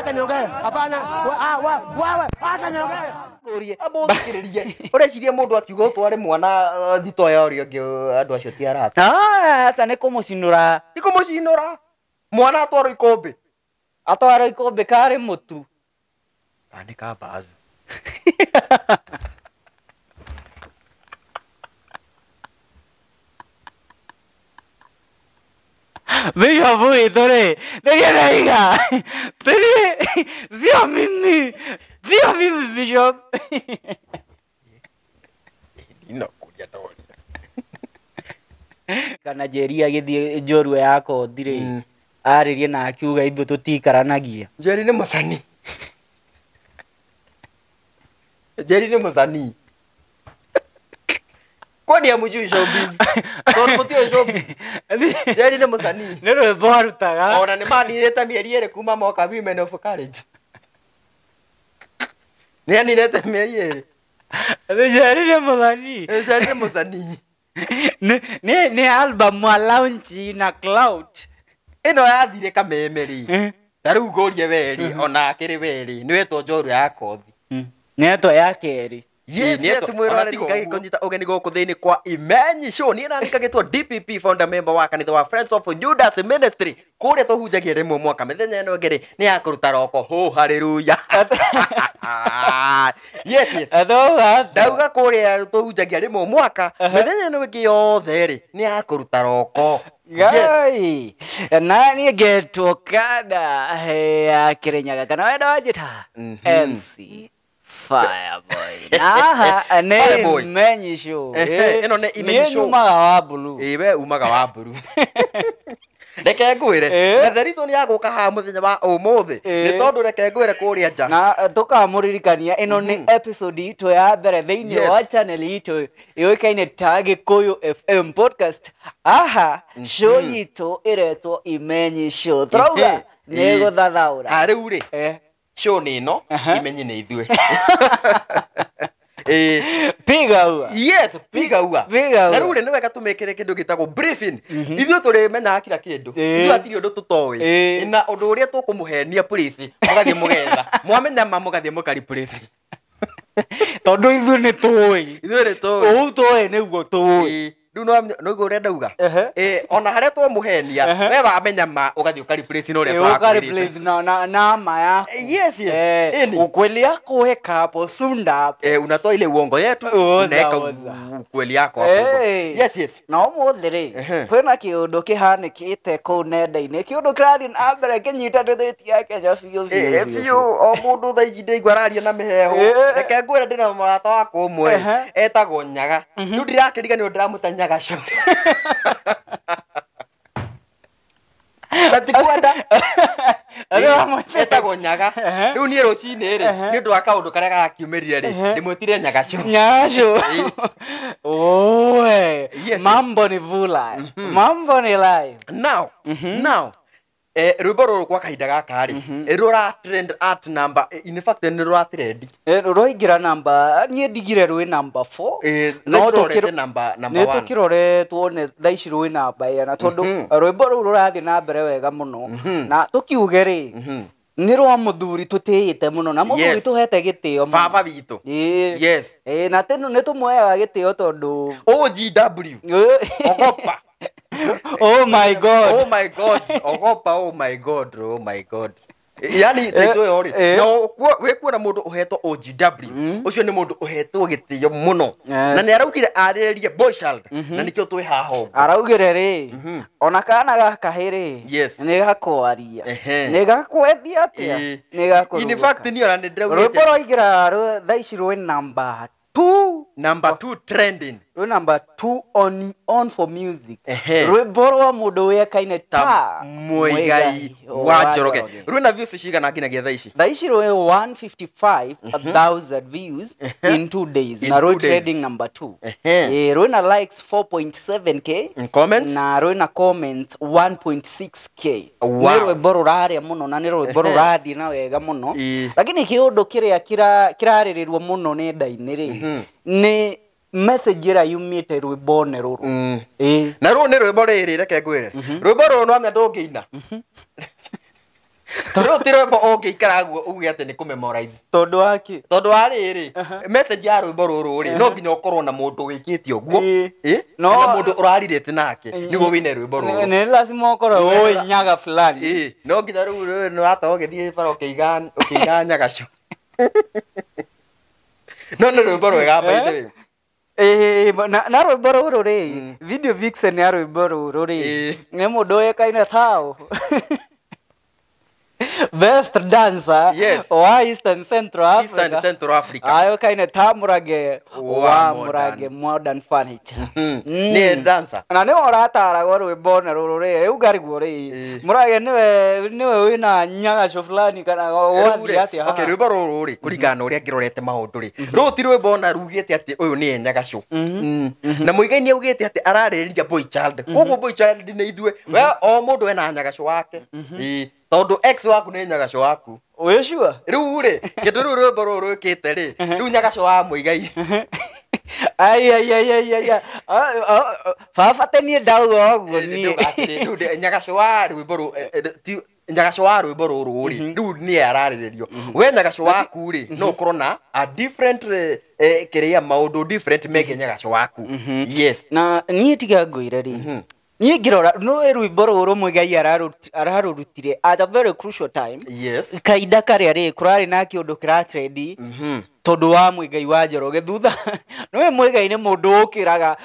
hata niongee hapana, wawe ah, hata niongee kuria abũthikĩrĩrie ũrecirie mũndũ akiuga ũtware mwana uh, thito ya ũrĩa ũngĩ uh, andũ acio ti cinå ra nĩ må cinå ra mwana atwarwo ikũmbĩ atwarwo ikũmbĩ karĩ mũtu kandi ah, ka mbazi Venga voi, Tore! Venga naiga! Tore! Zio mimi! Zio mimi Bishop! Inakuja Tore. Kana jeria githie njorua yako thire. Mm. Aririe na akiuga ithu tutikaranagia. Njeri ni muthani. Njeri ni muthani kwani amujui showbiz torobotio showbiz jeri ni musanii ni rwimbo arutaga ona ni manirite mieri iri kuma mwaka women of courage ni anirite mieri iri jeri ni musanii yaani jeri yaani ni ni ni album wa launch na ino eh? ta riu weri mm-hmm. ona weri ni wetwo njoru ya kothi mm. ni ya keri yes yes mwira ni ngai kunyita ugeni guku thini kwa imenyi show ni nani kagitwo DPP founder member wa kanitha wa Friends of Judas Ministry kuria tuhunjagia rimwe mwaka mithenya ino ngiri ni ya kuruta roko ho haleluya yes yes athoga dauga kuria tuhunjagia rimwe mwaka mithenya ino ngi yothe ri ni ya kuruta roko gai nani kada ya kirinyaga kana wenda wajita MC mhm fireboy wa mburu umaga wa mburu eh, reke ngwä re eh. na nä yagå ka ha må thenya wa å må thä nä eh. tondå reke ngwä re kå rä a nja na tå kamå ririkania ä no nä mm-hmm. episode itå ya mbere thä inä wa channel itå ä kaine ta gä kå yå fm podcast aha mm-hmm. show yitå ä retwo imenyi show tå rauga nä gå thathaå ra rä u rä show nä no imenye nä ithuä na rä u rä nä wega tå mekä re kä ndå gä tagwo mhm. ithuä tå rä menyaga kira kä ndå ithuä atirä å ndå tå toä na å ndå å rä a tå kå må henia mũgathiä må getha mwamenyama må gathiä må kari tondå ithuä nä tå å u tå ä nä guo tå rä no iguo å rä a ndauga ona harä a henia we wamenya ma å gathiä å karä na å rä a na ma yako å kweli yako sunda eh, yetu unaweka ukweli na å må thä rä kwä na kä å ndå kä hanä te kå u nenda-inä kä å ndå kä rathiä na mbere kä nyitanä thä tie kenya biå biå eh, o må ndå tha ici ndä igua na mä heho eh. reke ngwä ra ndä na må rata wakå mwe etagwo nyaga mhm. rä u ndirakä riga nä å ndä nyagacho na ti kwenda etagwo nyaga rä u niä rå ni rä nä å ndå wa kaå ndå karä a gagakiumä rire rä ndä mwä tire nyagacå mambo ni vula mhm. mambo ni live now mhm. now eh rwimbo kahinda gaka ri kahinda gakarä trend art number eh, in fact eh, nä rå ratrendi eh, rwaingä ra namba niä number rwä namba nä to kä rore tuone tha ici rwä namba na tondå mhm. rwimbo rå u rå rathiä na mbere wega må no mhm. na tå kiuge rä mhm. nä rwa må thuri tå tä te må no na muthuri thuri tå hete gä tä yes eh na nä tå mweaga gä tä o tondå oh my god oh my god ogopa oh my god oh my god yani taitå ä yo rä na wä kuona må ndå å hetwo ogw å mm-hmm. cio nä må ndå å hetwo gä tä yo må no na nä mm-hmm. araugire arä rie na nä kä o twä haho araugire rä ona kana gakahä rä nä gakwaria nä gakwendia atä eh. a nä gakårå ni ndä rwä mbo roigä ra thaa ici rwä number 2 number 2 trending rå two on, on for music rwä mbo rwa må ndå å ekaine ta mwägai wa njoroge rwä na mhm. views cigana nginyagia thaa ici thaa ici rwä 155000 views in two days na rwä trading number two e, na likes 4.7k comments na rwä na comments 1.6k wow. nä rwä mbo rå rarä må no na nä rwä mbo rå na wega må no lakini kä å ndå kä rä a kä rarä rä rwo må no nenda-inä rä mhm. message ra yumite rwibone ruru mm. e na ruru ni rwibo riri reke ngwire mhm. rwibo ruru no anya ndungiina Tondo mhm. tiro bo oge ikaraguo uge ate ni kumemorize. Tondo aki. Tondo ari ri. Message ya rwimbo ruru ri. No ginya ukorwo na mundu wikiti oguo. Ee. Eh? No mundu urarirete nake. Niwo wine rwimbo ruru. Ne lazima ukorwo oi nyaga fulani. Ee. No ginya ruru no ata oge thie faro kiganya kiganya gacho. No no rwimbo ruru ga baithe. Eh, eh, na rwimbo rå rå rä mm. video vixen ya rwimbo rå rå rä eh. nä må ndå å ä kaine taå best dancer ah? yes. wa eastern central africa eastern ah, central africa ayo kaine tamurage wa murage modern furniture mm-hmm. mm. ni dancer na ni orataragwo rwimbo na ruru ri ugarigwo ri eh. murage ni we niwe niwe wina nyagaco fulani kana wa wathi ha okay rwimbo ruru ri kuringana uria ngirorete maundu ri mm-hmm. ru ti rwimbo na rugite ati uyu ni nyaga nyagaco mm-hmm. mm. na muigaini augite ati araririria boy child koguo boy child ni ithwe we o mundu ena nyagaco wake eh. tondu ex waku ni nyagaco waku wi cua riu ri kindu riu rwimbo ruru rwikite ri riu nyagaco wa muigai babatenie ndauga oguo nyagaco wa rwimbo nyagaco wa rwimbo ruru mhm. ri riu ni ararĩrĩrio mhm. we nyagaco waku ri mhm. no ukorwo na a different kiria maundu different mege nyagaco waku yes na nie tiga ngwire ri niä ngä rora nä rwimbo rå rå mwe ngai ararå at a very crucial time yes. kainda karä a rä kå rarä na kä å ndå kä ratrendi mm-hmm. tondå wa mwä ngai wa njoroge thutha nä mwä ngai nä må ndå å kä raga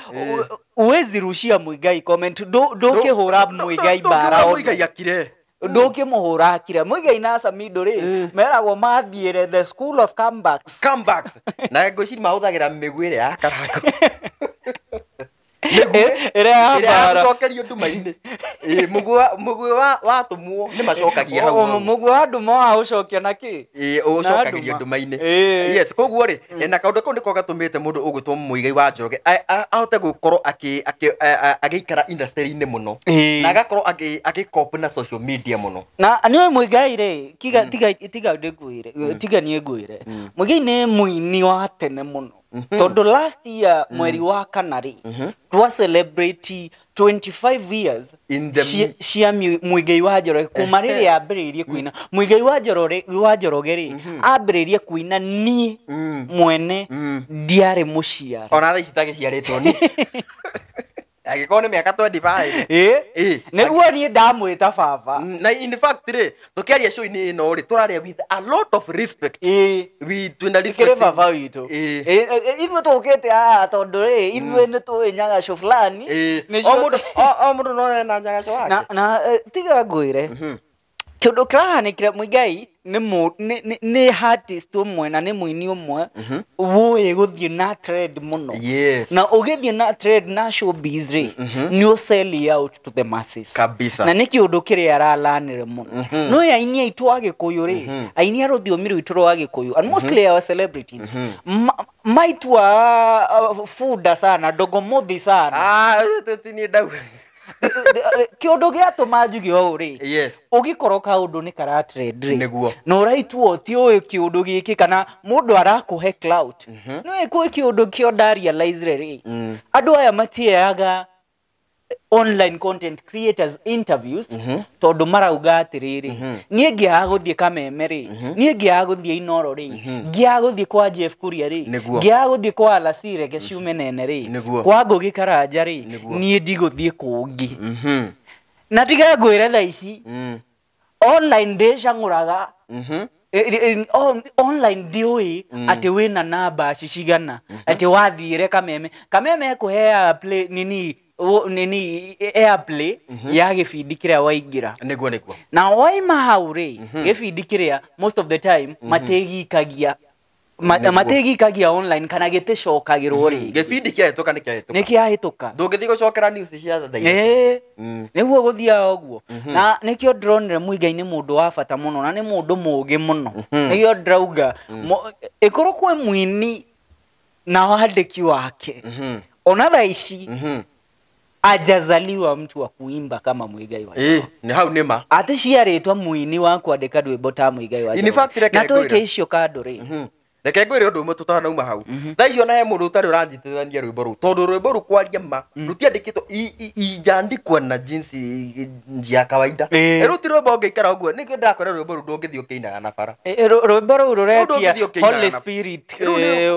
wäzirucia mwä ngai ndå kä hå ra mwä ngai mbara kire akire måigai na samindo rä meragwo mathiä the school of comebacks comebacks na ngå ciri mahå thagä ra mä ya ĩracokerio nduma guo mũguĩ watũmwo nä macokagia hau guo wa nduma wa å ũcokia na kĩ ũcokagĩrio nduma-inĩ koguo rä mm. na kaå ndå kau nä mä te må ndå å gatũmĩte mũndũ må igai wa njoroge ahote gå korwo agä ikara -inä må no na agakorwo agä agĩkop na social media mũno na nĩ ũĩ mũigai rĩ tiga må igai nä må ini wa tene må no mm -hmm. tondu last year mm -hmm. mweri wa kanari mm -hmm. twa celebrate 25 years the... cia muigai wa njoroge kuma rä rä ambä kuina muigai wa njoroge rä ambä rä kuina ni mwene mm. ndiarä må ciara ona tha ici tagä ciarä two agĩkorwo nĩ mĩaka twendi nĩguo niĩ ndamwĩta baba na in fact rĩ tũkĩaria show-inĩ ĩno rĩ tũraria with a lot of respect twĩnakĩrĩ baba witũ ithuĩ tũkĩte haha tondũ nä tå ä tũĩ nyagaco fulani o mũndũ no ena nyagaco wake na tiga ngwĩre mhm kä karahanä muigai ni nä artist umwe na nä muini umwe wo mhm. gå thiä na trade må no na å gä na trade na show rä mhm. nä sell out to the masses kabisa na niki kä kire ndå kä rä aralanä re må mhm. no ya aini aitå age kå yå rä aini a rå thiomi rwitå rwa gä kå yå and mostly our celebrities maitwa uh, funda sana dogomothi sana ah, tutinie ndau kä å ndå gä atå ma njuge å rä å gä korwo ka å ndå nä karatrendrä na å raitwo ti å yå kä å ndå gä kä kana må ndå arakå he nä kå kä å ndå kä ondaria andå aya matieaga online content creators interviews mm -hmm. tondu marauga atiriri mm -hmm. nie ngiaga guthie kameme ri mm -hmm. nie ngiaga guthie inoro ri ngiaga guthie kwa Jeff Kuria ri ngiaga guthie kwa Alasire geshume nene ri kwa ngugi karanja ri nie ndiguthie kungi mhm. na tiga ngwire tha ici mm. online ndicanguraga mhm. On, online ndiũĩ mm. atĩ na namba cicigana mm -hmm. atĩ wathiĩre kameme kameme kũhea nini nini airplay mm -hmm. ya gibindi kiria waingira niguo niguo na waima hau ri mm -hmm. gibindi kiria most of the time mm -hmm. matigikagia matigikagia online kana giticokagirwo mhm. ri gibindi nä kä kiahituka ni kiahituka ndungithii gucokera news cia thaici mm. niguo guthiaga uguo mhm. na nikio ndironire muigai ni mundu wa bata muno na ni mundu mugi muno mhm. nikio ndirauga ikorwo mm. kwe mwini na ki wake ona thaici ajazaliwa mtu wa kuimba kama muigai wa eh ni hau nima ati ciaritwa muini wa kwandika rwimbo ta muigai wa in fact reke ngwire re kando mhm. ri reke ngwire undu umwe tutanauma hau thaa mhm. icio na he mundu utari uranyitithania rwimbo ru tondu rwimbo ru kwaria ma mm. rutiandikitwo ijandikwa na jinsi njia kawaida eh. ru ti rwimbo ungiikara uguo niguo ndakwira rwimbo ru ndungithii ukiinaga na bara rwimbo ru ruretia holy spirit ni eh,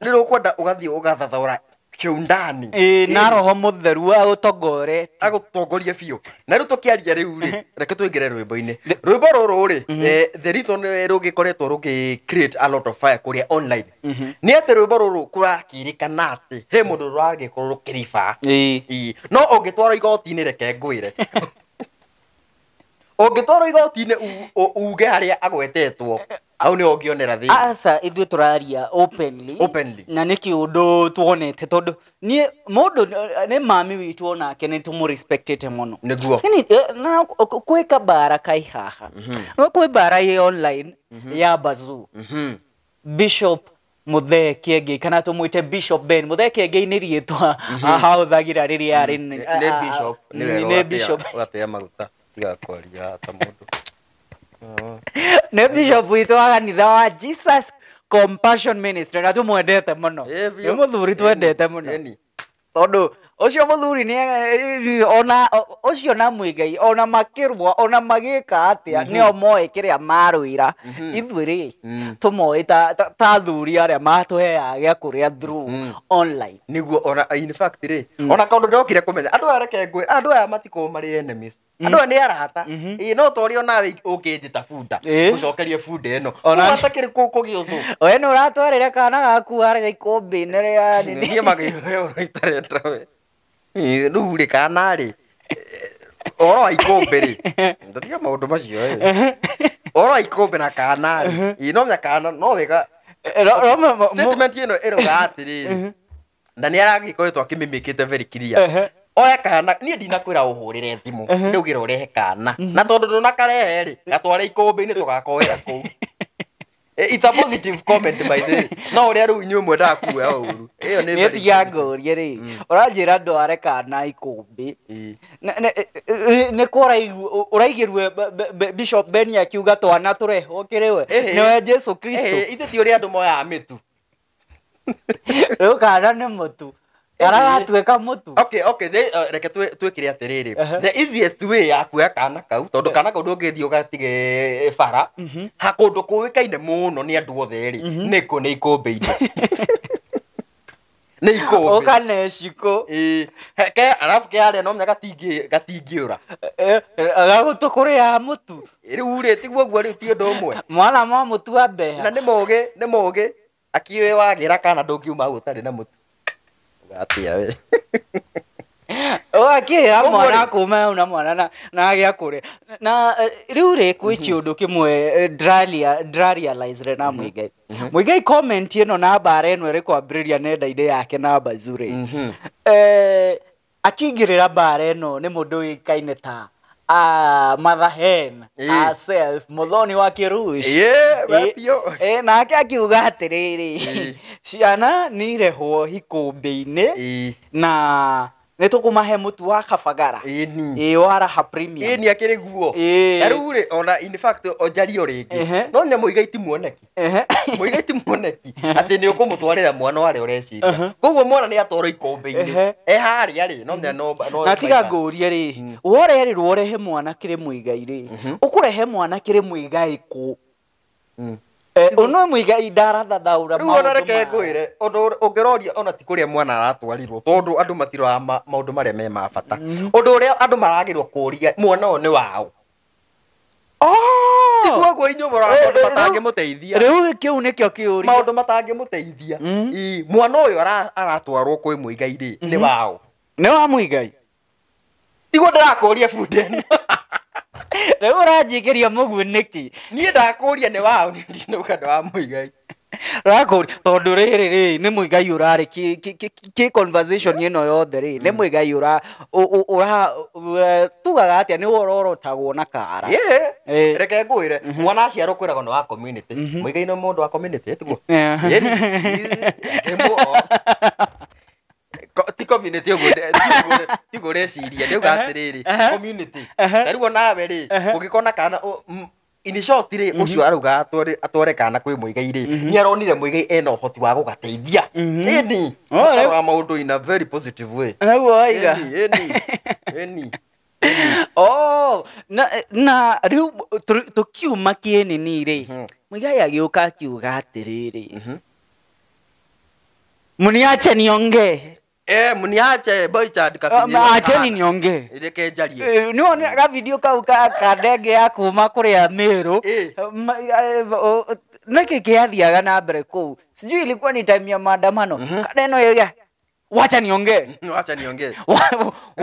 rukwenda oh. ugathii ugathathaura kiundani e, na roho mutheru agutongore agutongorie biå na rĩu tũkĩaria rĩu rĩ reke mbo-inä rwä mbo rå rå rä the reason gä kå create a lot of fire kũrĩa online mhm. nĩ atĩ rwĩmbo rũrũ kũrakĩrĩkana atä he rå kä riba no ũngĩtwarwo igoti inä reke re ũngĩtwarwo igoti-inĩ uge harĩa agwetetwo au nĩ ongionera thĩ aca ithuĩ tũraria openly openly na nĩ kĩũndũ tuonete tondũ niĩ mũndũ nĩ mami witũ onake nĩ tũmũrespectĩte mũno nĩguo yaani, eh, na kwĩka mbara kai haha mhm. no kwĩ mbara ĩ online mhm. ya bazu mhm. bishop muthee kĩengei kana tũmwĩte bishop ben muthee kĩengei nĩ rĩtwa ahũthagĩra rĩrĩa arĩ nĩ bishop nĩ bishop tigakwaria hata mundu nä bishop witå kanitha wa jesus compassion ministry na tå mwendete må no nä må thuri twendete må no tondå å cio må thuri ona å cio na mwä ngai ona makä rwo ona magä ka atä a nä o moä kä rä a marå ra ithuä rä tå moä ta thuri arä a matå heaga gä a kå rä a nä guo ona ona kaå ndå ndokire kå menya andå aya reke ngwä andå aya matikå marä enemies andå mm. aya nä arata mm-hmm. no ta å rä a onawe å kä njä ta bunda gå cokerie bunda ä no kä rä kå gä å thå we nä å ratwarä re kana gaku arega ikå mbä nä rä aniniä magä å rå itarenda we rä u rä kanarä ũhoro wa ikũmbĩ rĩ ndatiga maũndũ macio ĩ ũhoro wa ikũmbĩ na kana rĩ no nya kana no wega statement ĩno ĩroga atĩrĩrĩ na mä aragĩkoretwo akĩmĩmĩkĩte very clear oya kana niä ndinakwä ra å hå rä re thimå ndä ugä ra å rehe kana na tondå ndå nakarehe rä gatware ikå mbä inä tå gakoera kå u positive comment by the no å rä a rä u inyuä mwendaga kuoya å ru ä yo tiga ngå rie rä å mm. ranjä ra ndware kana ikå mbä nä kå å raigä rue bishop beni akiuga twana tå rehwo kä rä we nä we jesu kristo ithä ti å rä a andå moyaga mä tu rä u kana nä må tu aragatuä må tureke twä kä re atä rä rä the ya kuoya kana kau tondå kana kau ndå ngä thiä å gatige eh, bara mm-hmm. ha kå ndå kå kaine må no nä andå othe rä nä kå nä ikå mbä ire nä ikå å kane ke arabu ke arä a no menya gatingä å ra gagå tå kå rä ya må tu rä u rä tiguo guo rä u ti å ndå å mwe mwana ma må tu ambeha na nä mogä nä mogä akiå wagä ra kana ndå ngiuma å tarä na må tu gatia we kä a mwana kuma na mwana na na gä akå rä na rä u rä kwä kä å ndå kä mwe na må mhm. igai må mhm. igai comment ä no na mbara ä no ä rä kwambä rä ria nenda yake na mbazurä mhm. eh, akingä rä ra mbara ä no nä må ndå å kaine ta Ah, mathahen ah, self muthoni wa kirush nake akiuga atiriri ciana nirehwo ikũmbi-inĩ na nä tå kå mahe må tu wa kabagara ä waraha ni akä rä guo rä u rä ona onjaria rä ngä no nya må igai ti muoneki må igai ti muoneki atä nä å kå må twarä ra mwana warä a å reciria koguo mwana nä atwarwo ikåmbä-inä eharä e arä rä no nya na tiga ngå rie rä hmm. worerä rwo rehe mwana kä rä må igai rä mhm. å kå rehe mwana kä rä må igai kå Eh, uno mwiga idara da daura u ona reke ngwä re å ngä roria ona ti kå rä a mwana aratwarirwo tondå andå matiroraga maå ndå me ma bata å mhm. ndå å rä a andå maragä rwo kå ria mwana å wao oh! tiguoguo inyå må rora eh, maå eh, matangä må teithia rä u kä u nä kä o kä å ria maå ndå matangä må teithia mm. mwana å yå aratwarwo kwä mũigai rä nä mhm. wao nä wa mũigai tiguo ndä rakå ria rä u å ranjingä mugu nä kä niä ndakå ria nä wao ndinauga nä wa må igai rakå ria tondå rä rä rä nä må igai å rarä kä ä no yothe rä nä må igai å ra tugaga atä a nä wororotagwo na kara reke ngå ä re mwana aciarwo kwä ragwo nä wa må igai no må ndå wa tiguo tigå reciria å ti gå rä uga atä rä rä tarä u onawe rä å ngä kona kana inishoti å mhm. cio arauga atware kana kwä må igai-rä mhm. nä aronire må igai ena å hoti wa gå gateithia äni maå ndå ina rä u tå kiuma kä nini-rä må igai agä å ka akiuga atä rä rä må nä nionge Eh, mniache Boychad kafinyeni. Ah, um, acheni niongee. Reke njarie. E, eh, eh, Niona ka video kau ka kadege ya kuma kuria Meru. E. Eh. Niki kiathiaga na mbere kuu. Sijui ilikuwa ni time ya maandamano. Mm -hmm. Kadeno hiyo ya wacha niongee. Wacha niongee.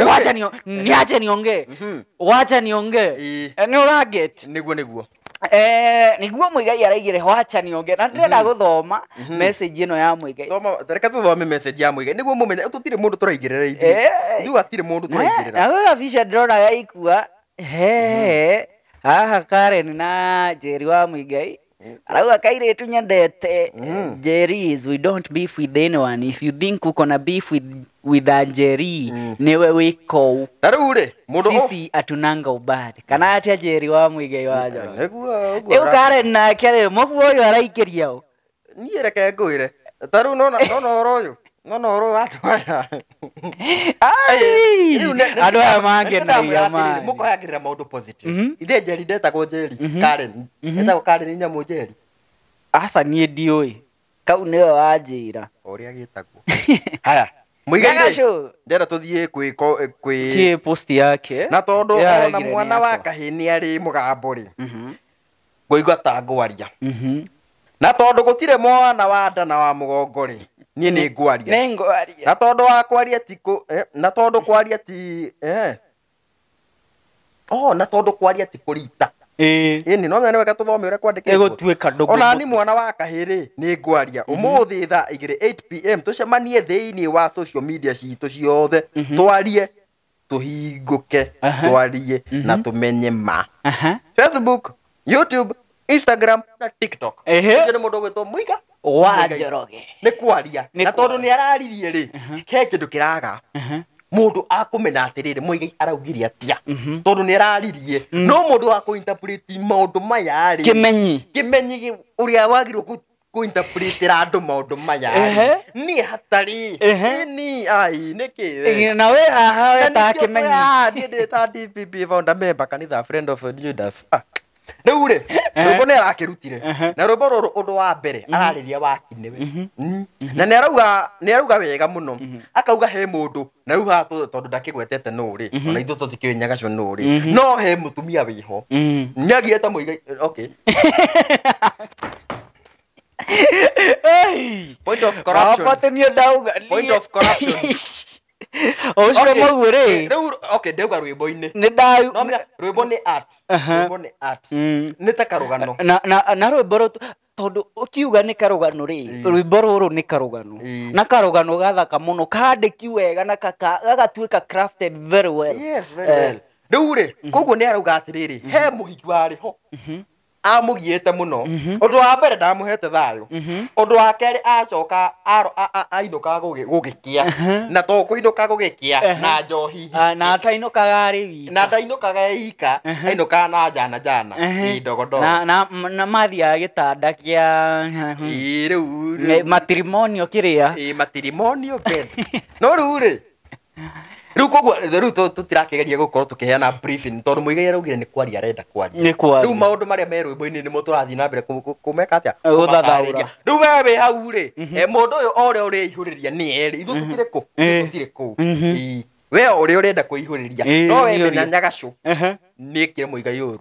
wacha niongee. Niache niongee. Mhm. Wacha niongee. Ni uraget. Niguo niguo. Eh, niguo muigai araigire wachani onge na ndirenda mhm. guthoma mhm. message ino ya muigai thoma reka tuthome message ya muigai niguo mumenye tutire mundu turaigirira ithu eh. ithu gatire mundu eh, turaigirira agaga vision ndirona ikua mhm. he haha Karen na Njeri wa Muigai Mm. arauga kairitu nyendete mm. jeris we don't beef with anyone if you think uko na beef with with a njeri mm. niwe wikau na riu sisi atunanga ubari kana atia njeri wa muigai wa njoro kare uguo riu karen nake ri muguo uyu araikeria u nie reke ngwire ta riu nona nona uyu no ro watu aya andu aya mangenagia mai mukoyagirira positive mhm. mhm. karen mhm. karen ndiå kau nä we wanjä o rä a gä tagwo haya mũigairĩndĩra tũthiĩ kwĩ post yake na tondũ ona mwana wa kahĩ nĩ arĩ mũgambo ngũigua ta ngwaria na tondũ gũtirĩ mwana wa nda na wa mũgongo rĩ ni ni ngwaria ni ngwaria na tondå wa kwaria ti ku eh, na tondå kwaria ti eh oh na tondå kwaria ti kurita eh ini no mene weke tũthome ũrĩa kwandĩkĩtwo ona ni mwana wa kahiri ni ngwaria umuthi mhm. tha igĩrĩ 8pm tũcemanie thĩinĩ wa social media citũ ciothe mhm. twarie tũhingũke twarie mhm. na tumenye ma facebook youtube instagram na tiktok ehe nĩ mũndũ to mũiga wa njoroge nä kwaria na tondå nä araririe rä uh-huh. he kä ndå kä raga uh-huh. mundu akumenya atiriri muigai araugire atia uh-huh. tondu ni araririe no mundu wa kuinterpreti maundu maya ri kimenyi kimenyi uria wagirwo kuinterpretera andu maundu maya ni hatari ni ai niki na we haha we ta kimenyi ndiendeta dpp founder member kanitha friend of judas ah rä u rä eh. rå mbo nä arakä rutire eh. na rå mbo rå rå å ndå wa mbere mhm. ararä ria wakinä mhm. mm. mhm. na nä arauga nä arauga wega må no akauga he må ndå na rä u haha tondå ndakä gwetete nå rä ona ithuå tå tikä nyagaco nå rä no he må tumia wä ho nä agieta må iga Point of corruption. Point of corruption. å oh, ũcio okay. mauĩ rĩ rĩu okay ndauga rwĩmbo-inĩ nĩ nda rwä mbo art rwĩmbo nĩ art uh-huh. mm. nĩ ta karũgano na na, na rwĩmbo rũ tondũ ũkiuga nĩ karũgano rĩ mm. rwĩmbo rũrũ nĩ karũgano mm. na karũgano gathaka mũno kandĩki wega na gagatuĩka crafted very well yes very well eh. rĩu rĩ mm-hmm. koguo nĩ arauga atĩrĩrĩ he mũhiki ho mm-hmm amugiete muno undu mhm. wa mbere ndamuhete thayo undu mhm. wa keri acoka ainuka gugikia na to kuinuka gugikia na njohi ah, na atainukaga kagarä wi na kaga e ika ainukaga na njana njana indogodo na mathiaga gitanda kia riu matrimonio kiria matirimonio no no u-rä rä u koguo rä u tåtirakägeria gå korwo tå kä heana tondå må igä araugire nä kwaria arenda kwaria rä u maå ndå marä a me rwä mbo-inä nä mo tå rathiä na mbere kå meka atä a gå thathaå rä u we wä hau rä må ndå å yå o rä a å rä ihå rä ria nä erä ithuå mhm. tå tirä kå eh. tirä kå mhm. we å rä a å renda kwä ihå rä ria eh, no we mena nyagacå nä kä re må igai å ru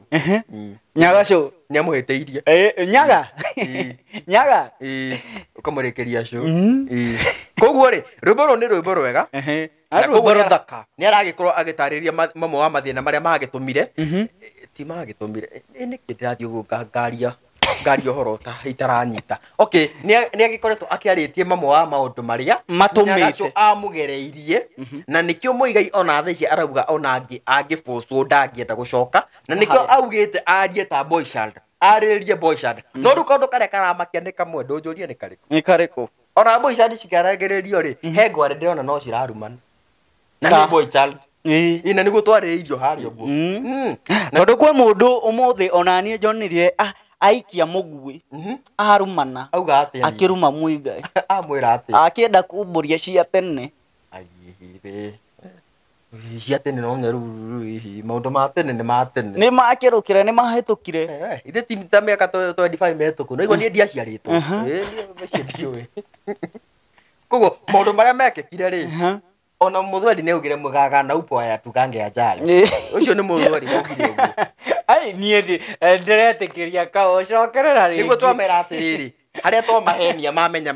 nyagacå nä amå hä tä irie eh, nyaga nyaga å kamå rä kä ria cå mhm. koguo rä rwä mbo rå nä rwä mbo rwega nä aragäkorwo agätarä mamwe wa na marä a magätåmire mm-hmm. eh, eh, ti magätåmire eh, nä kä ndä rathiä ngaria ngaria horo ta itaranyita okay nä akä tie mamwe wa maå ndå marä a amå gereirie mm-hmm. na nä kä o igai ona tha ici arauga ona angä båcwo gå coka na nä kä o augä te arie ta arä rie mm-hmm. no rä u kaå ndå karä a karamakia nä kamwe ndå njå rie nä karä kå nä karä kå ona cikaragä rä rio rä he ngwarä ndä rona no cirarumana na nä guo twarä irio harä å mm. mm. tondå kwä må ndå å må thä onaniä njonirie aikia må guä mhm. arumana akä ruma må enda kumbå ria cia tene cia tene no nyaru hihi maå ndå ma tene nä ma nä makä rå kä re nä mahätå kire eh, eh, ithä ti ta mä aka metå kå naigua nä endi two koguo maå ndå marä a mekä kire rä ona muthweri nä å gä re må ya upoya tugange ajayo å cio nä må thweri må gire å guo ai niä ndäretä e, kä ria kaåcokerera rä nä guo twamera atä rä rä harä mama twamahenia mamenya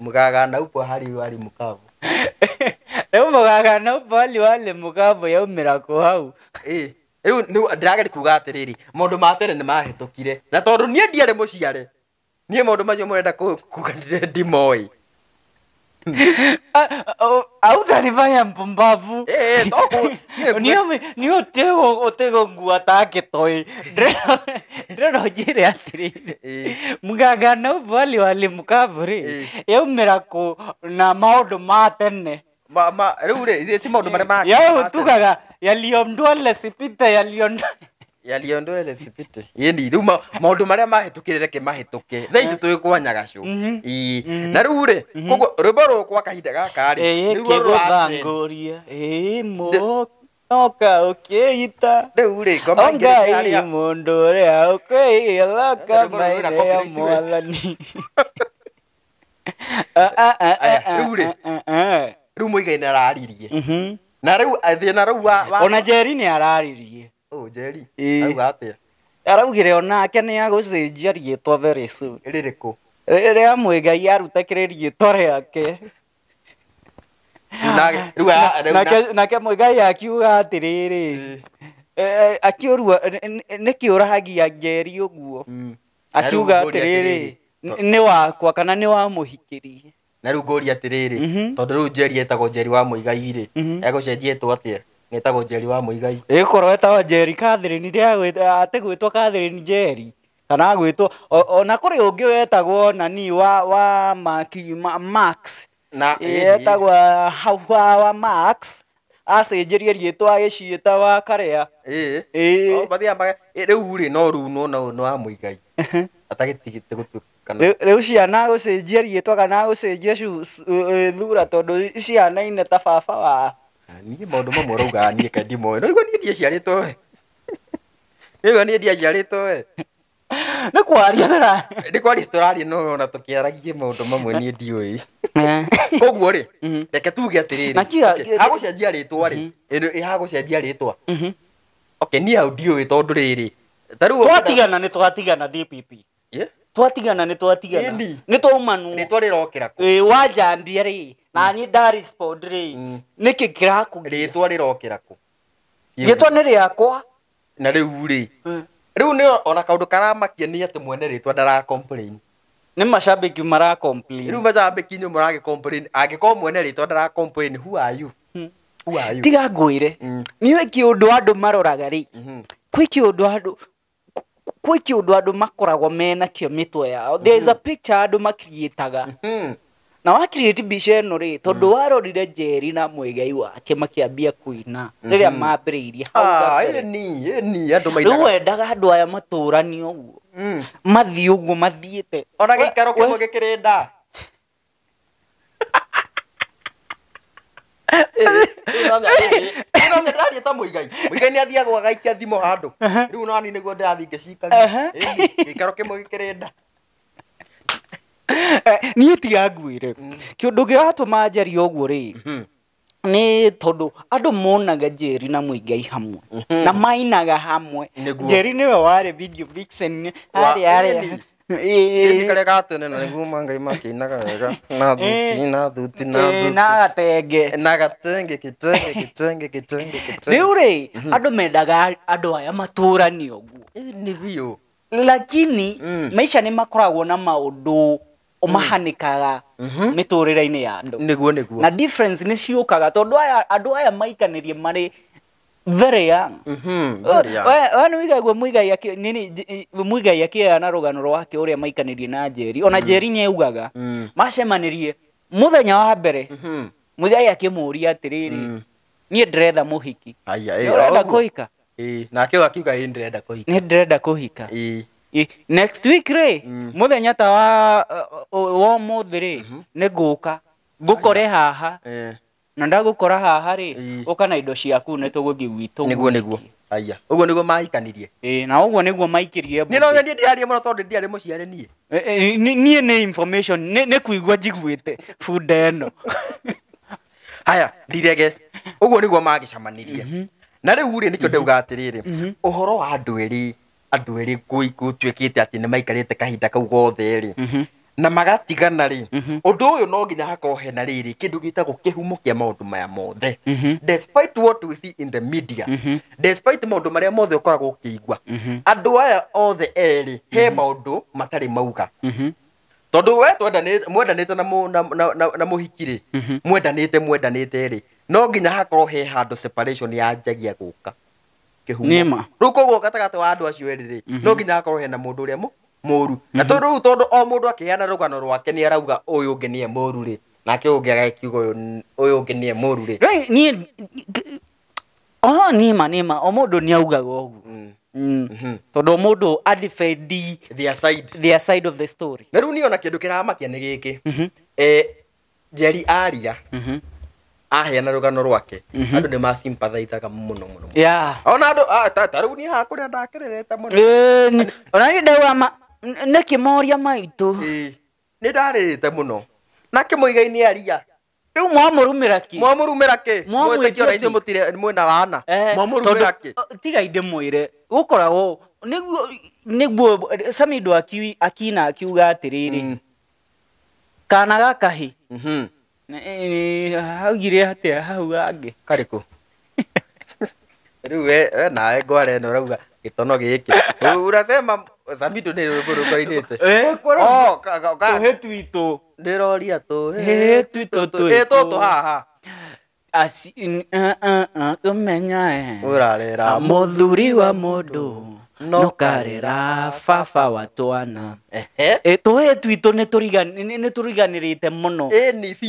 mugaga na upo hari wali mukavu mukavo mugaga na upo wali mukavu ya umira ko hau ri riu ndirageri kuga atiriri mundu ma tene ni mahetukire na tondu nie ndiare muciare nie mundu macio murenda kuga ndire ndimoi autanifanya mpumbavu niotego utego ngua take toi ndrena ojire atiri eh. mganga nau vali wali mukavuri eh. yaumira ku na maundu ma tene riu ri ti maundu maria yau tugaga yalio ndwale sipite yalio yario ndå ere cipite ä ndiru maå ndå marä a mahätå kä rä re kä mahätå ke tha itå eh. twä kwanyaga cå mhm. ii mhm. na ru u rä mhm. koguo rwä mbo rå kwa kahinda gakarä kä gå thangå rie må noka å kä ita ongai må ndå å rä a å kwä ä roka maire ya mwathani rä u rä rä u må igainä araririe na rä u thä na rä wa. ona njeri nä araririe Ũnjeri? Ĩĩ. Auga atĩa? Araugire onake nĩ agũcenjia rĩĩtwa very soon. Rĩrĩkũ? rä riä arutakire rä ake Nake Muigai akiuga atĩrĩrĩ, akĩũrua nĩkĩ ũrahagia ngeri ũguo? Mm. Akiuga atĩrĩrĩ, nĩ wakwa kana nĩ wa mũhikĩrie. Na rĩu ngũria atĩrĩrĩ, mhm. tondũ rĩu Njeri etagwo Njeri wa rä rĩ mhm. egũcenjia etwo atĩa? nĩtagwo njeri wa mũigai ĩkorwo etawa njeri kathirini atĩ gwĩtwo kathirini njeri kana agwĩtwo ona kũrĩ ũngĩ wetagwo ni wa wa maki ma, max na yetagwo hauha wa max acenjirie rĩtwa agĩciĩta wa karĩa rĩu rĩ no rĩu no nĩ wa mũigai atagĩtigĩte gũtuĩka rĩu ciana gũcenjia rĩtwa kana gũcenjia thura tondũ cianaine ta baba wao niä maå ndå mamwe raugaga niä kae ndimoä no iguo niä ndiaciarä toe nä niä ndiaciarä toe nä kwaria tåra nä kwaria tå raria no ona tå kä aragie maå ndå mamwe niä ndiå ä eh. koguo rä mhm. reke tuge atä rä hagå cenjia rä twa rä mhm. hagå cenjia rä twa mhm. niä hau ndiå ä tondå rä rä twatigana nä twatigana dpp twatigana nä twatigana nä twaumanu nä twarä rokera wajambia rä na niä ndarä rä mm. nä kä kä rakå rä twa rä rokera kå gä twa nä rä akwa na rä u rä mm. rä u nä ona kaå ndå karamakia ni atä mwene rä twa ndara nä macambäki mara rä u macambäki nyå maragä angä korwo mwene rä twa hmm. you tiga ngwä re mm. nä å kä å ndå andå maroraga rä mm-hmm. kwä kä å ndå andå kwä kä å ndå andå makoragwo mena kä o mä twe yao mm-hmm. andå makiriätaga mm-hmm. Mm. na wakiriti mbica ä no rä tondå warorire njeri na mwegai wake makäambia kuina rä rä a mambä rä irie rä u wendaga andå aya matå rani å mm. guo mathiä å guo mathiä te ona gä ikaro kä mwe gä kä rä nda ndäraria ta må igai må igai nä athiagwo agaikia thimo handå rä u nani nä guo ndärathi ngä cikagia gä ikaro kä nda Eh, niä tianguire mm. kä å ndå gä ratå njaria å guo rä mm-hmm. nä tondå andå monaga njeri na må ingai hamwe mm-hmm. na mainaga hamwe njeri nä we warä video vixen arä arä rä u rä andå mendaga andå aya matå rani å guo nä biå lakini mm. maisha nä makoragwo na maå ndå mahanikaga miturireini mm-hmm. ya andå niguo niguo na difference ni ciukaga tondu aya andu aya maikanärie mari very young mhm we nä wigagwo mũigai akĩeana rå gano rwake rugano rwake a maikanärie na jeri ona mm-hmm. njeri nä augaga macemanä mm. rie må thenya wa mbere mm-hmm. mũigai akä må ria atä rä rä niä ndäretha må hiki nä å renda kå hika nake å gakiuga ä ndä renda kå hika nä next week rä må mm. thenya ta wa uh, uh, wa må thä rä mm-hmm. nä ngå ka ngå kore haha eh. na ndagå kora haha rä å kana indo ciaku nä tå gå thiä gwitå nä nä aya uguo niguo mahikanirie ä na uguo niguo maikirie nä no nyendie ndirarie må no tondå ndiarä må ciare niä niä nä information nä kuigua njiguä bunda ä haya ndirege nä guo magä camanirie mm-hmm. na rä u rä nä kä o ndauga atä rä rä å horo wa ndwä andå erä ngå iku tuä kä te atä nä maikarä te kahinda kau gothe rä mhm. na magatigana rä å ndå å yå no nginya hakohe na rä rä kä ndå gä tagwo kä humo kä a maå ndå maya mothe maå ndå marä a mothe å koragwo å kä igua mhm. andå aya othe erä he mhm. maå ndå matarä mauga tondå we te na må hiki rä mwendanä te rä no nginya hakorwo he handå ya gå ka kihumo riu koguo gatagati wa andu acio eri ri mhm. no nginya akorwo hena mundu uria muru na to mhm. ru tondu o mundu akiheana rugano rwake ni arauga uyu ungi nie muru ri nake ungi agakiuga uyu ungi nie muru ri ni oh ni ma ni ma o må ndå nä augaga å guo tondå må the side the side of the story na rä u nä ona kä ndå kä ramakia nä gä kä mhm. eh, njeri aria aheana rugano rwake mhm. andu ni masympathaizaga muno muno ona andu ah, tata riu ni haha kuria ndakererete muno ona ni ndauga niki moria maitu ni ndaririte muno na kimuigaini aria riu mwamurumira ki mwamurumira ki mwamwikio na ithuĩ mũtirĩ mwĩna wana eh, mwamurumira ki eh, tiga inde mwĩre gũkoragwo nĩguo nĩguo samindo akiwi akina akiuga atĩrĩrĩ mm. kana gakahi haugire atä hau angä karä rä u we nawe ngwara no rauga gä tono gä kä urasema samito nä rå rå te hä eh, oh, twitå ndä roria tåhä twitå tåtå eh, haha tå menyae å rarä ra må thuri wa må ndå no karera baba wa twana eh, tũhĩ twitũ nĩ tũriganĩrĩte mũno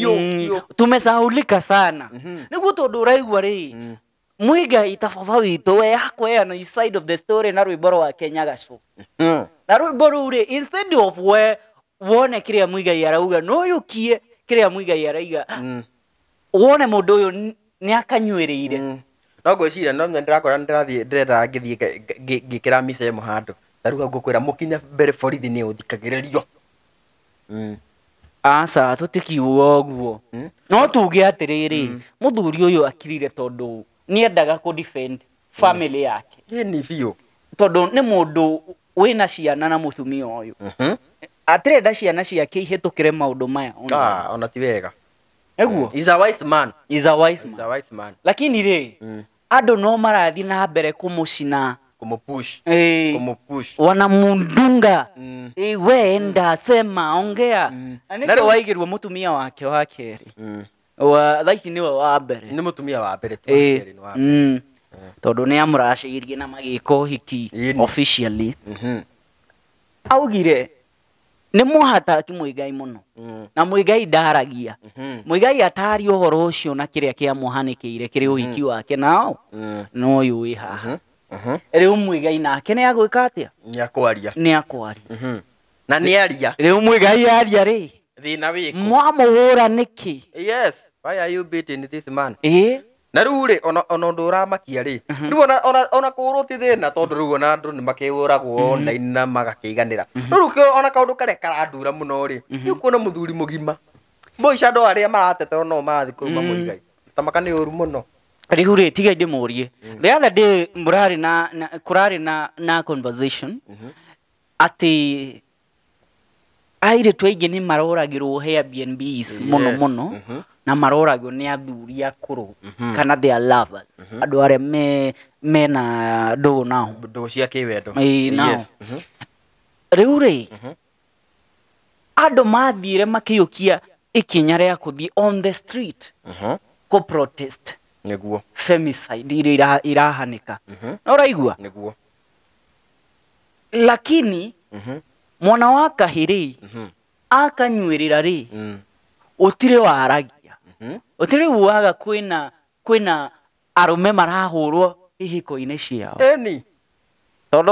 mm, tumesaulika sana mhm. nĩguo tondũ ũraigua rĩ mm. mwigai ta baba witũ we akweana side of the story na rwĩmbo wa kenya gacũ mhm. na rwĩmbo rũu rĩ instead of we wone kĩrĩa mwigai arauga no a kĩrĩa mwigai araiga mm. wone mũndũ ũyũ nĩ akanyuĩrĩire no ngwĩciria no ndĩrakora ndĩrathiĩ ndĩrethaga ngĩthiĩ ngĩkĩra mbica ĩmwe handũ taruga ngũkwĩra mũkinya mbere borithi nĩ ũthikagĩrĩrio mm. aca tũtikiuga ũguo mm. no må thuri å yå akirire tondå nä endaga kũdefend family mm. yake ni biũ tondũ nĩ mũndũ wĩna ciana na må tumia å yå mhm. atä renda ciana ciake ihä tå kä re maå ndå maya ah, ona ti wega lakini rä andå mm. no marathiä na mbere kå må cina wana må ndunga wanamundunga mm. hey, eh, weenda sema ongea mm. nä waigä tumia wake wa kerä mm. wa thaici nä we wa mbere nä må tumia wa mbere tondå nä amå racä irie na magä ka hiki officially mm -hmm. augire nä mũhataki mwĩgai må no mm. na mwĩgai ndaragia mwĩgai mm-hmm. atari å horo å cio na kä rä å hiki wake nao mm. no yå wĩ haha mm-hmm. Mm-hmm. rĩu mwĩgai nake nä agwä ka atä akwaria nä akwaria na nĩ aria rĩu mwĩgai aria rĩ thĩna wĩkũ mwamũhũra nĩkĩ yes why are you beating this man eh na rä u rä ona å ramakia rä rä u ona kå rå ti thä na tondå rä u ona andå nä makä å ragwo naina magakä iganä ra rä u ona kaå ndå karä a karandura må no rä nä å kuona må thuri må gima ica andå arä a maratetero no marathiä kå ruma må mhm. igai tamaka nä å ru må no rä u rä tiga ndä må rie mhm. the other day må rarä na kå rarä na na conversation mhm. atä airä tu aingä nä maroragä rwo må no må no na maroragio nä athuri akå rå mhm. kana are lovers mhm. andå arä a mena ndå nao ndå cia kä wendo nao mhm. rä u rä andå mathiire makä å kia ikinya rä a kå thiä on the street kå protest niguo femicide iria irahanä no raigua niguo lakini mwana wa kahä rä akanyuä rä ra rä å mm. tirä waragi Hmm? utiri uaga kwina kwina arume marahurwo ihiko-inä ciao eni tondå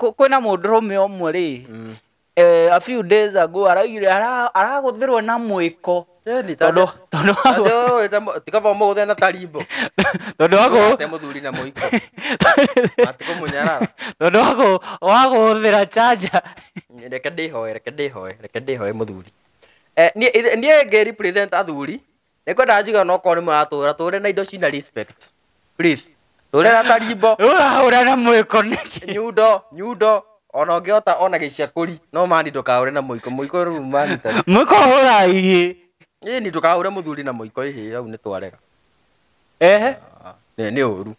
kwä må rume omwe rä a few days ago araugire aragå na mwä ko tikaba må gå the na tarimbo tondå wagåthuri na må iko matikå må hå thä ra reke ndä reke ndä reke ndä hoe eh, niä ngä athuri nä kwenda njiga nokorwo nä mũratå ra tå re na indo cina respect tå re na tarimbo å ra na mwä ko nyundo nyundo ona å ngä ota ona gä ciakå no mani ndå kaå re na må iko må iko mani ta iko hå ra ihä ni ndå kaå re må thuri na må iko ihä rau nä twarega ehe nä å ru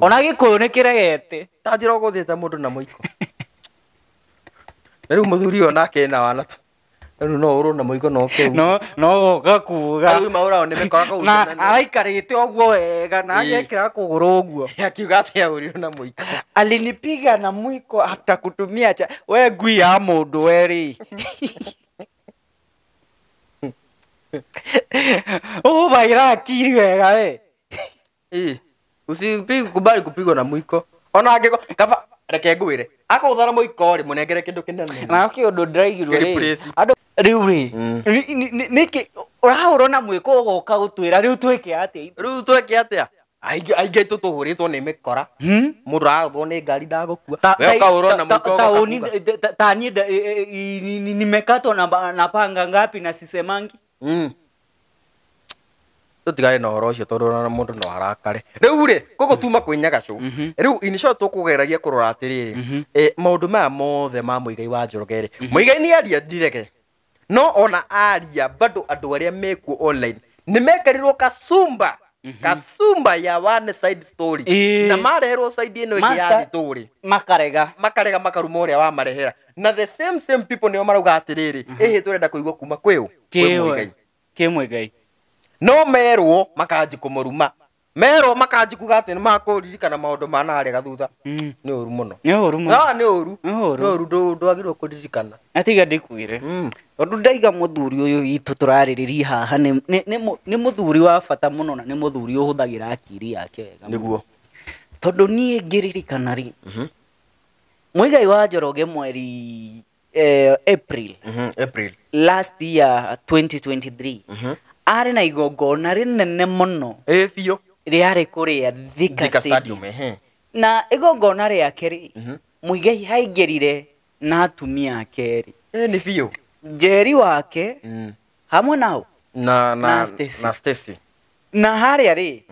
ona gä kå yå nä kä regete tanjä ra å gå thä te må ndå na må iko rä u må thuri ona kena wanatu rä no å rå na må igo u nogoka kuga na araikarä te å guo wega na agekä ra kå gå rå å guo akiuga atä aå na må iko alinipiga na mwiko afta kutumia cha we ngui ya må ndå werä å vaira akiri wega we usikubali kupigwa na mwiko ona angä kaba reke ngwä re akå thara må iko rä må nengere kä ndå kä nene å ndå ndä raigirwo riu ri mm. niki urahurona mwiko goka gutwira riu tweke atia riu tweke atia aingi tu tuhuritwo ni mikora mundu hmm? arathwo ni ngari ndagukua weukahurwo na mwikotauni tani nimekatwa na panga ngapi na sisemangi hmm. tutigane na horo ucio tondu mundu no arakare riu ri koguo hmm. tuma kwinyaga mm-hmm. riu inicio tukugeragia kurora atiriri mm-hmm. maundu maya mothe ma muigai wa njorogeri muigai mm-hmm. ni aria ndirege no ona aria bado andå arä a mekuo nä mekerirwo kasumba mhm. kasumba ya one side story na mareherwo side ä no ä ya thitå makarega makarega makaruma å rä a na the same same people nä o marauga atä rä mhm. rä ä hä tå renda kå igua kuma kwä ũ kä mwä ngai no merwo makanji kå må ruma merwo makanji kuga atä nä makåririkana maå ndå manarega thutha mm. nä å ru må no nä å ru nä å ru ndwagirwo kå ririkana atiga ndikwire mm. tondå ndaiga må thuri å yå itå tå rarä rä ria haha nä må thuri wa bata må no na nä må thuri å hå thagä ra akiri yake wega nä guo tondå niä ngä ririkana rä må mm-hmm. igai wa njoroge mweri e, mm-hmm, april last year 2023 mm-hmm. arä na igongona rä nene må no biå riarä kå rä a thika eh, eh. na igongona rä ake rä muigai mhm. haingärire na atumia akerä eh, nä biå njeri wake mm. hamwe nao na, na, na, na, na harä a rä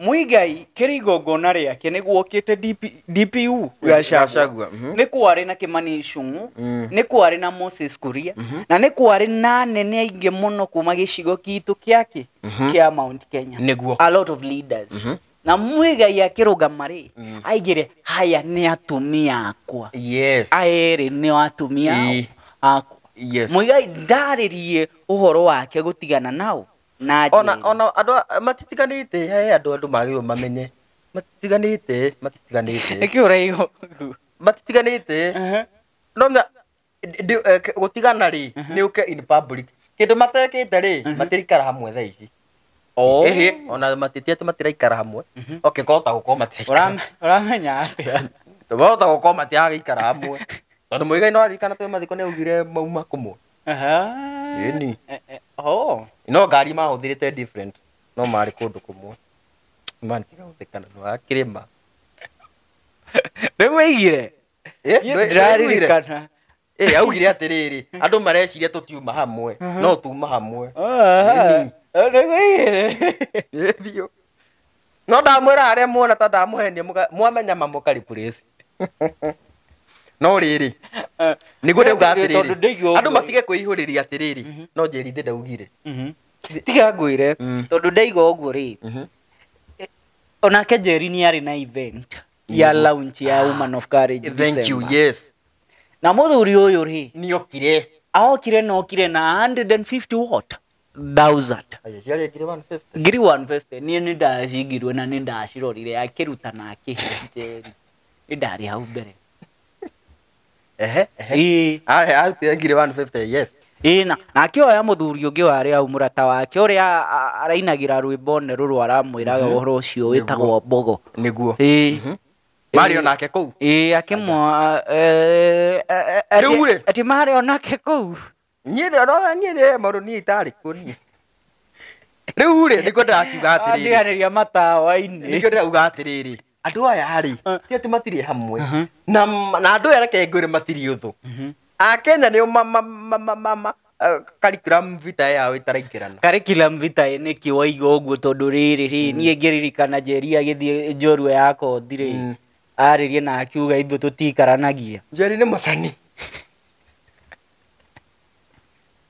mwigai kä rä igongona rä ake nä guokä te dpu gacagua mhm. nä kwarä na kä mani icung'å mm. nä kwarä na moses kuria mhm. na nä kwarä na nene aingä må no kuma gä cigo kitå kä mhm. mount kenya niguo a lot of leaders na mwigai akirugama ri mm. aigire haya ni atumia akwa yes. aere ni atumia e. akwa yes. mwigai ndaririe uhoro wake gutigana nao na ona ona andå matitiganä te he andå andå magä rwo mamenye matitiganä te matitiganä te kä å raigå matitiganä uh-huh. te nomya eh, gå tigana rä uh-huh. nä å ke kä ndå matekä te rä uh-huh. matirikara hamwe tha ici ähä oh. ona matiti atä matiraikara hamwe okä kohota gå korwo matiåramenya atä hota gå korwo matiagä ikara hamwe tondå må igai no aririkana twä mathiko nä augire mauma kå mwe ni no ngari mahuthirite different no mari kundu kumwe man tiga guthikana eh, eh, no akirima ndimwigire igire ä augire atä rä rä andå mareciria tå tiuma hamwe oh, eh, no tuma hamwe nä no ndamwä ra arä a muona ta ndamå henie mwamenya mamukari karä no rä rä nä guo ndauga atärä andå matige kwä ihå rä no njeri thä ndaugire mhm. tiga ngwä re mm. tondå ndaiga å guo mhm. onake njeri ni arä na event ya mm. launch ya ah. woman of courage thank you yes na må thuri å yå rä nä okire aokire na okire na 150 watt ngiri niä nä ndacingirwe na nä ndacirorire akä ruta na akä he njeri nä ndarä hau mbere ehe ehe aya atigire 150 yes ina na akioya ya muthuri ungi wari au murata wake uria arainagira rwimbo neru rwa aramwiraga uhoro mhm. ucio witagwo mbogo niguo mhm. mario nake kuu ii akimwa riu ri ati mario nake kuu niä rä ona niä rä maå niä itarä kuo niä rä u rä nä kuo ndä rakiuga rä rä andå aya rä ti atä matirä hamwe na andå aya reke ngwä re matirä å thå akenya nä o uh, curriculum vitae yao itaraingirana curriculum vitae nä kä waiga å guo tondå rä rä rä mm. niä ngä ririkana njeri agä thiä njorua yakothirä mm. arä rie na akiuga ithuä tå tikaranagia njeri nä må cani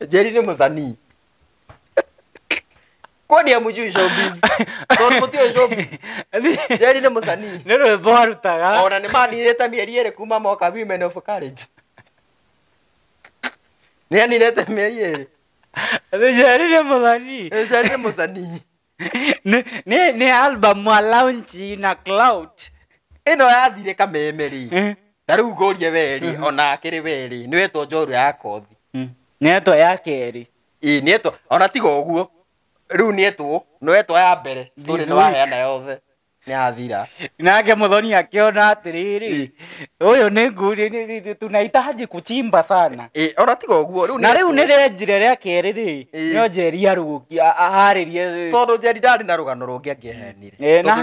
njeri nä må canii kodi amujui showbiz ni musanii ni rwimbo arutaga ona ni maninite mieri iri kuma mwaka women of courage ni aninite mieri iri jeri ni ni ni ni album wa na ino yathire kamemeri ta eh. riu weri mm-hmm. ona akiri weri ni wetwo njorua ya kothi mm. ni ya keri ii ni ona tiga uguo riu nietwo noetwo ya mbere story no waheana yothe nä athira nake må thoni akä atä ni rä å yå nä nguri kuchimba sana ona tiga å guo na rä u nä renjire rä a kerä rä no njeri harä rie tondå njeri ndarä na rå gano rå ngä angä ehenire na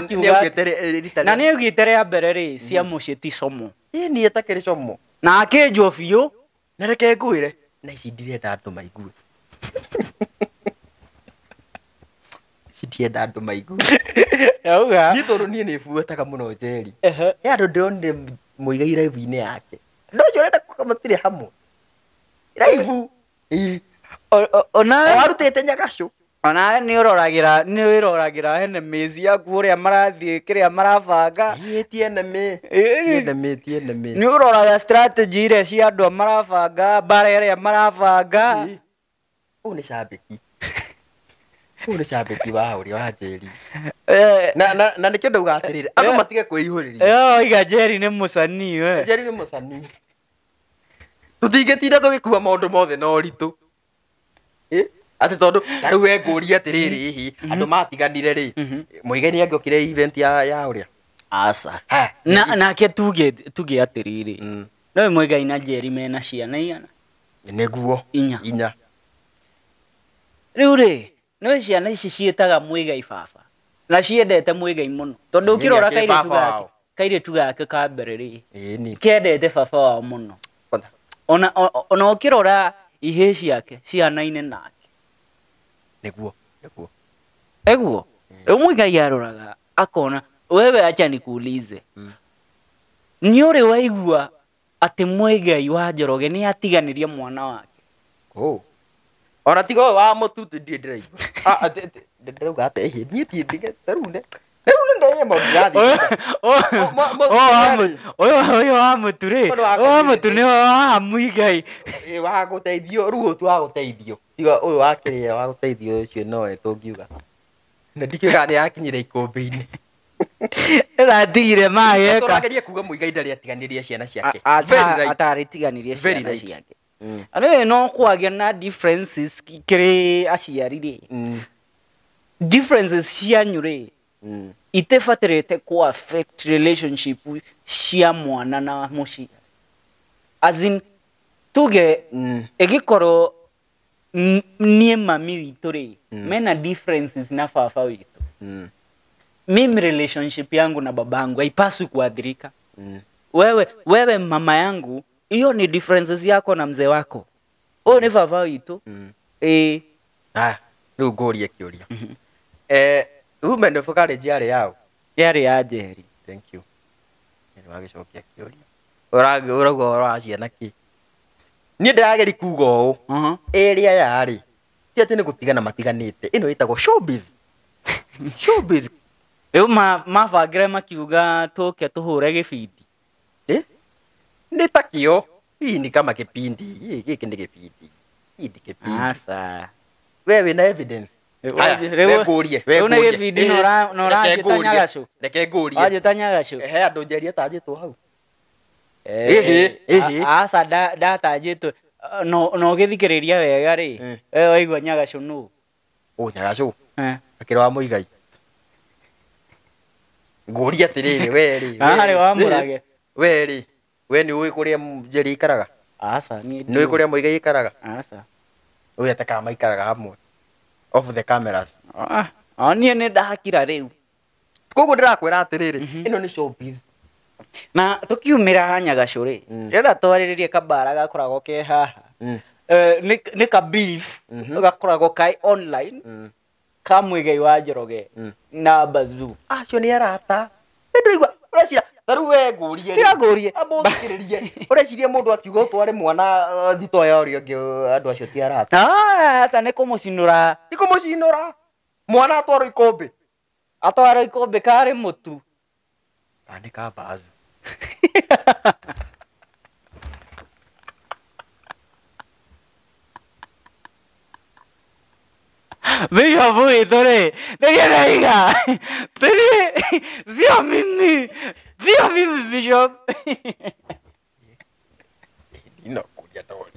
nä augä te rä a mbere rä cia må mm. ti como niä takä rä como na akä njwo na reke ngwä na ici ndirenda andå maigue citienda andå maigua tondå niä nä buataga må no njeri he andå ndĩronire mũigai raibu-inä yake andå acio renda kuga hamwe raibu onawarutä te nyagacå onawe nä å roragä ra nä wä roragä ra hene yaku å rä a marathiä kä rä a marabanga nä å roraga iria cia andå a marabanga mbara ä rä a marabanga å nä cambä ki å nä cambä wa å rä wa njeri eh. na nä kä ndauga atä rä eh. rä andå matige kwä ihå rä ria eh, iga njeri nä må canii njeri nä må canii tå tingä tinda tå gä kua maå ndå mothe na å ritå atä tondå tarä u wengå ria atä rä rä hi mm-hmm. andå matiganire rä må mm-hmm. igeni angä okire event ya å rä a aca nake tugä atä rä mm. rä noä må igai na njeri mena ciana igana nä guo inya inya rä u rä no ciana ici mwä gai baba na ciendete må no tondå å kä rora kairĩtu gake ka mbere rä kendete baba wao mũno ona å kä rora ihä ciake cianaine nake nĩguo nĩguo eguo rä u mwĩgai aroraga akona wewe acha nikuulize mm. nĩ waigua atĩ mwĩgai wa njoroge nĩ atiganirie mwana wake oh ona tiga å wa må tu ndiä ndärauga atä hä niä tiä ndige tarune ũyũ wa mũtu rĩ ũyũ wa mũtu nĩ wahamwigai wa gå teithio rä u tu wa gå teithio tiga ũyũ wa kĩrĩa wa gå teithio ũcio no tũngiuga na ndikiuga nä yakinyire ikũmbĩ-inĩ ratigire maĩ eka kuga mũigai ndarä atiganä rie ciana ciake atarä tiganä ciana ciake Mm. arä we no kwagä na differences kä rä aciari rä mm. differences cianyu nyure mm. itibatä rä te ku affect relationship cia mwana na må ciari as in tuge mm. igikorwo nie mami witå rä mm. mena differences na baba witå mm. mimi relationship yangu na babangu yangu haipaswi kuathirika mm. wewe, wewe mama yangu hiyo ni differences yako na mzee wako ũyũ nĩ baba witũ ĩĩ rĩu ngũrie kĩũria women of college yarĩ yao yarĩ ya njeri thank you wagĩcokia kĩũria ũrauga ũhoro wa ciana kĩ niĩ ndĩrageri kuga ũũ ĩrĩa uh-huh. yarĩ ti atĩ nĩ gũtigana matiganĩte ĩno ĩtagwo showbiz showbiz rĩu mabangĩre makiuga tũke tũhũre eh? nitakio hii ni kama kipindi hiki ni kipindi hii ni kipindi hasa wewe na evidence reke andå njeria tanjä two hau na å gä thikä rä ria wega rä eh. waigua nyagacå nå å nyagacå eh. akä rwa må igai ngå ria atä rä rä werä werä we ni uwe ä kå rä ikaraga asa ni ä kå rä a ikaraga asa ä ate kana ikaraga hamwe off the cameras ah ani nä ndakira rä u koguo ndä rakwä ra atä rä mhm. rä ä no nä na tå kiumä ra nyagacå mm. rä rä enda twarä rä rie kambara gakoragwo ke haha mm. eh, nä ka mhm. gakoragwo kai online mm. ka mwä gei wa njoroge na bazu acio nä arata ndå igua å taru we ngũrie tira ngũrie ambũthikĩrĩrie ũrecirie mũndũ akiuga ũtware mwana uh, thito ya ũrĩa ũngĩ uh, andũ acio ti arata ah, aca nĩ kũmũcinũra ti kũmũcinũra mwana atwaro ikũmbĩ atwarwo ikũmbĩ karĩ mũtu kandĩka ah, mbazu Venga voi, Tore! Venga naiga! Tore! Zio mimi! Zio mimi Bishop! Inakuja Tore.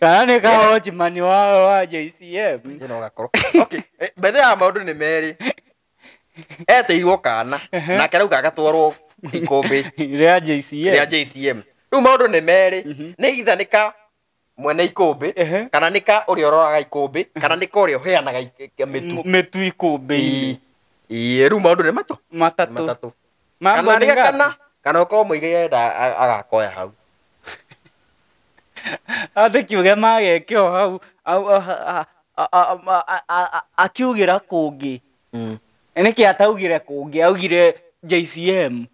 Kana nä ka watchman wao wa JCM. Eh, eh, Thä uh-huh. na å gakorwo. Mbethe ya maå ndå nä merä. Etä irwo kana nake rauga agatwarwo ikå mbä. Rä a Rä u maå ndå nä merä. Nä ithanä ka mwene ikumbi kana nä ka å rä a å roraga ikå kana nä ka å rä a å heanaga mä tu ikå mbä rä u maå ndå nä matå matatå kana kana kana å korwo må igä enda agakoya hau athä uge mageke o hau akiugä ra kå ngä mm. nä kä ataugä re kå ngä augire jcm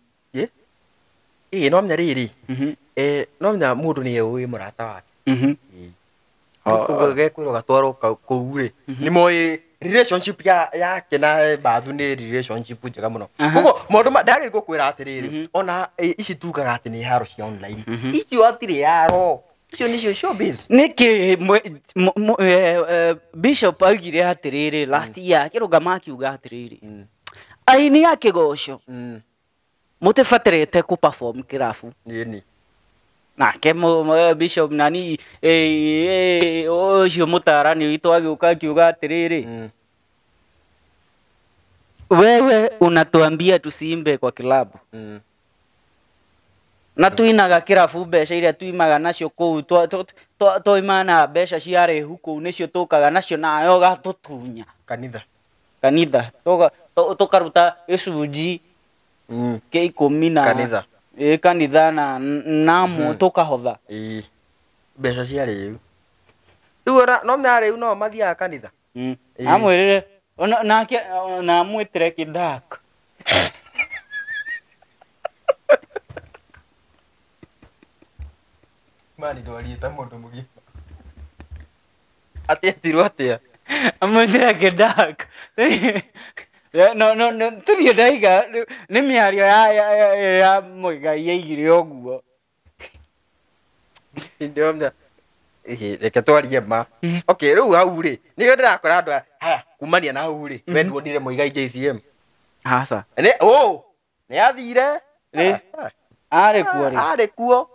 ä no menya rä rä no menya må ndå nä eå ä må rata wake Mm-hmm. Mm-hmm. gekå gatwarwo kå u rä nä moä relationship ya yake na e bathu nä relationship njega må no uh-huh. koguo maå ndå ndagä gå kwä ra atä rä mm-hmm. rä ona ici tugaga atä nä haro cia online icio atirä yaro icio nä cio nä kä bishop augire atä rä rä last mm. year akä rå ngama akiuga atä rä rä aini akä goco må mm. tä batarete kå perform kä rabu na ke bishop nani ũcio eh, eh, oh, mũtarani witũ agĩũka akiuga atĩrĩrĩ hmm. wewe unatuambia tusimbe kwa kilabu mm. na tuinaga kirabu mbeca iria to, nacio kuu twaima na mbeca cia rehu kuu nicio tukaga nacio nayo gatutunya kanitha kanitha tukaruta gicunji mm. kia ikumi na kanitha ä kanitha na namo mhm. tå kahotha mbeca cia rä u rä u no na rä u no mathiaga kanitha amwä rä re nake na mwä tä re kä dak mani ndwarie ta må ndå må gima atä atirwo atä a amwä tä re kä dak no no tiri ndaiga nä mä ario ya må igai yaigire å guo reke twarie ma okay rä u hau ri nä yo ndä rakora andå haya kumania na hu ri we nduonire må igai jcm ne o nä athire arä kuo arä kuo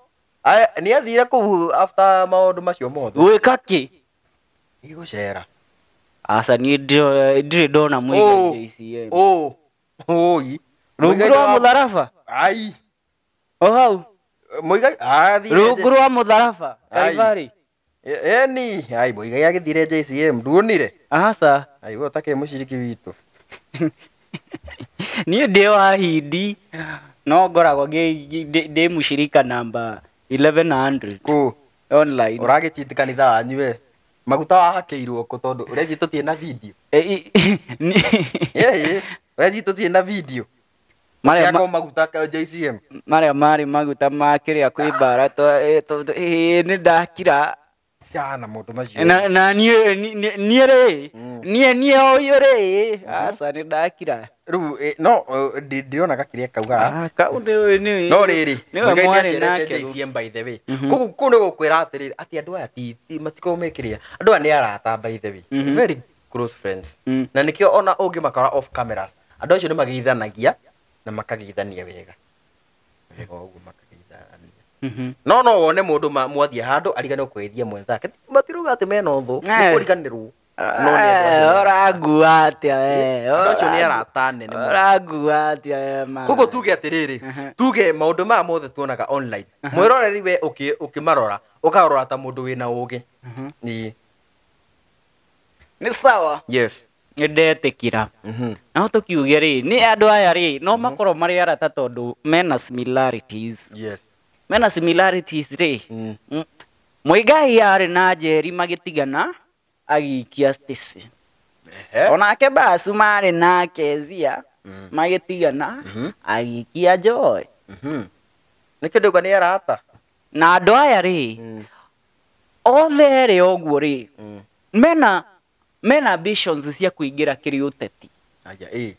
nä athire kå after maå ndå macio mothe gwä ka kä igå cera asa ndirä ndona mwä rungu rwa må tharaba o hau rungu rwa må tharaba kaibarä e, eni ai muigai agithire JCM nduonire aca ai we utake muciriki witu niä ndä wahindi hindi no ngoragwo ndä må cirika namba 1100 kå å ragä citikani thaa anyue maguta wahakĩirwo kũ tondũ tå eh. tiä na video tå eh, tiä na video marĩa maguta JCM a marä maguta rä a kwä mbara ĩĩ nĩ ndakira yana mundu macio na, na niä rä niä niä å mm. yå rä mhm. aca nä ndakira rä u eh, no ndä eh, rona gakä rä a kaugaga ah, no rä rä nä mwarä by the way koguo mhm. kå nä gå kwä ra atä rä atä andå aya matikoragwo mekä rä a andå aya nä arata by the way mhm. friends mm. na nä kä o ona å ngä makora andå acio nä magä ithanagia na makageithania wega wega å guo no no wone må ndå mwathia handå arigane gå mwenzake matiruga ati mena å thå nä kå riganä koguo tuge atä rä rä tuge maå ndå maya mothe tuonaga online mwäroreri we å kä marora å karora ta må ndå wä na å gä nä sawa yes nä ndetä kira mhm. no tå kiuge rä nä andå aya rä no makorwo marä arata tondå mena similarities yes mena similarities rä mm. mm. Muigai na njeri magĩtigana agĩikia station onake basu marĩ na kezia mm. magĩtigana mm -hmm. agĩikia joy mm-hmm. nä kä ndå nä arata na andå aya rä mm. othe rä oguo rä mm. mena mena ambitions cia kuingira kiri uteti aja eh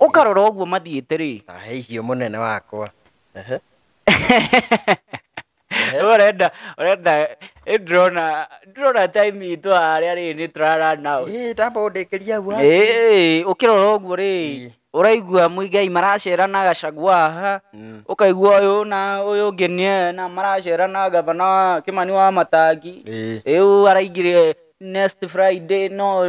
ukarora uguo mathiite ri ahihio munene wakwa ehe urenda urenda ndrona ndrona time itu haria ri ni turara nao tambo ndikiria guo ukirora uguo ri uraigua muigai maracerana gacagua ha ukaigua mm. uyu na uyu ungi na maracerana gavana wa kimani wa matangi riu araingire next friday no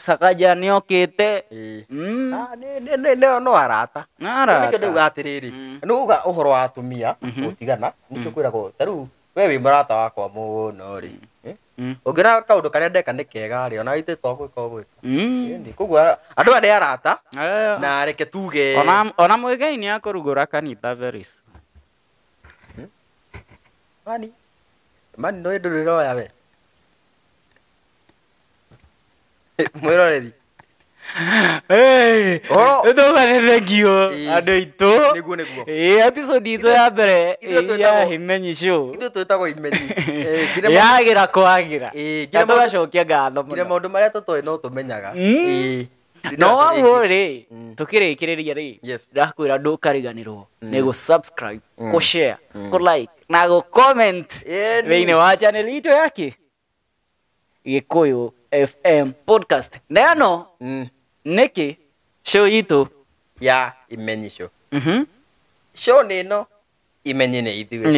cakaja eh, nä okä te eh. mm. ah, no arata ndauga atä rä rä nä uga å horo wa atumia mm-hmm. gå tigana nä kä mm. kwä ragwo ta u we wä må wakwa må no rä mm. å eh? ngä ra kaå ndå karä a ndeka nä kegarä ona itä twagwä ka gwä ka koguo andå aya nä arata na reke tuge ona mwä gai nä akå rugå ra kanitha hmm? mani mani no ä ndå rä roya we mwiroreri nä ne andå aitå episode itå ya mbere ya himenyi twätagwo himenyi yagä ra kwagä ra na gacokia ngatho maå ndå marä a tå toä no tå menyaga mm. no waguo rä mm. tå kä rä kä rä ria rä ndakwä ra ndå kariganä rwo mm. nä gå gå share gå like na gå thä inä wa channel itå yakä gä kå yå FM podcast. neano mm. niki show itu ya imenyisho. Mhm. Mm hmm show neno imenye nä ithuä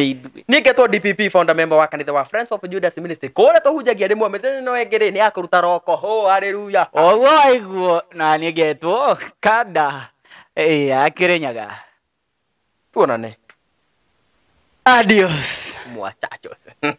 ningätwo dpp founder member wa kanitha wa friends of judas ministry kå to tåhunjagia rä mwe mä no ängä ni nä ruta roko hå areluya oguo waiguo na nä ngetwo kanda akä rä nyaga tuonane adios mwachachos